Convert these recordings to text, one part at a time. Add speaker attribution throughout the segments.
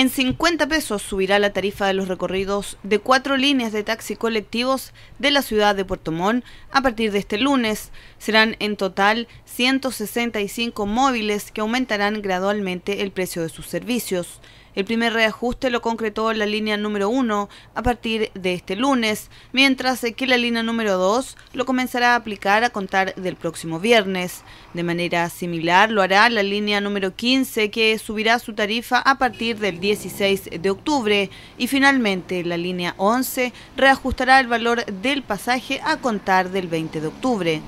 Speaker 1: En 50 pesos subirá la tarifa de los recorridos de cuatro líneas de taxi colectivos de la ciudad de Puerto Montt a partir de este lunes. Serán en total 165 móviles que aumentarán gradualmente el precio de sus servicios. El primer reajuste lo concretó la línea número 1 a partir de este lunes, mientras que la línea número 2 lo comenzará a aplicar a contar del próximo viernes. De manera similar lo hará la línea número 15 que subirá su tarifa a partir del día 16 de octubre y finalmente la línea 11 reajustará el valor del pasaje a contar del 20 de octubre.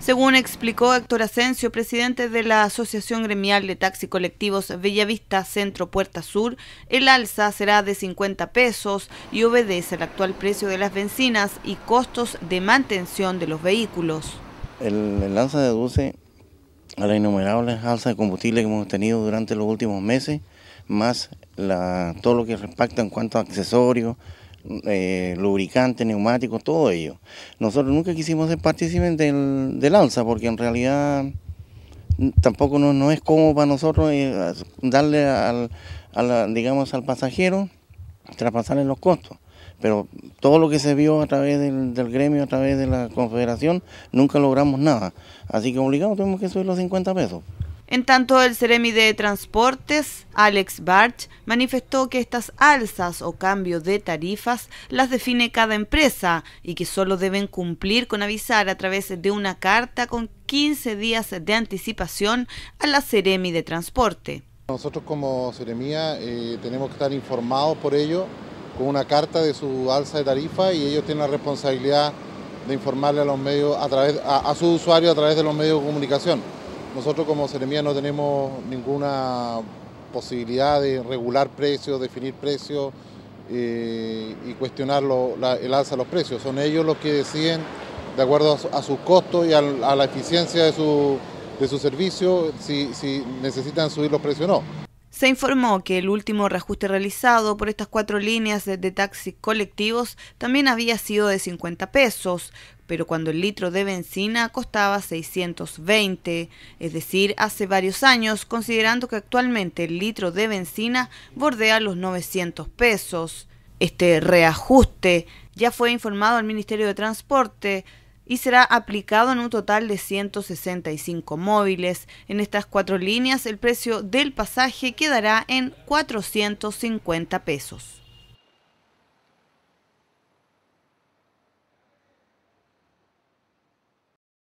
Speaker 1: Según explicó Héctor Asensio, presidente de la Asociación Gremial de Taxi Colectivos Bellavista Centro Puerta Sur, el alza será de 50 pesos y obedece al actual precio de las bencinas y costos de mantención de los vehículos.
Speaker 2: El, el deduce a las innumerables alzas de combustible que hemos tenido durante los últimos meses, más la, todo lo que respecta en cuanto a accesorios, eh, lubricantes, neumáticos, todo ello. Nosotros nunca quisimos ser partícipes del, alza porque en realidad tampoco no, es cómodo para nosotros eh, darle al, digamos, al pasajero traspasarle los costos pero todo lo que se vio a través del, gremio, a través de la confederación, nunca logramos nada. Así que obligamos, tenemos que subir los 50 pesos.
Speaker 1: En tanto, el Ceremi de Transportes, Alex Barch, manifestó que estas alzas o cambios de tarifas las define cada empresa y que solo deben cumplir con avisar a través de una carta con 15 días de anticipación a la Ceremi de Transporte.
Speaker 3: Nosotros como Ceremia eh, tenemos que estar informados por ello con una carta de su alza de tarifa y ellos tienen la responsabilidad de informarle a los medios a través a, sus usuarios a través de los medios de comunicación. Nosotros como Ceremía no tenemos ninguna posibilidad de regular precios, definir precios eh, y cuestionar el alza de los precios. Son ellos los que deciden de acuerdo a, sus costos y a, la eficiencia de su, de servicio si, si necesitan subir los precios
Speaker 1: o no. Se informó que el último reajuste realizado por estas cuatro líneas de, taxis colectivos también había sido de 50 pesos, pero cuando el litro de benzina costaba 620, es decir, hace varios años, considerando que actualmente el litro de benzina bordea los 900 pesos. Este reajuste ya fue informado al Ministerio de Transporte, y será aplicado en un total de 165 móviles. En estas cuatro líneas el precio del pasaje quedará en 450 pesos.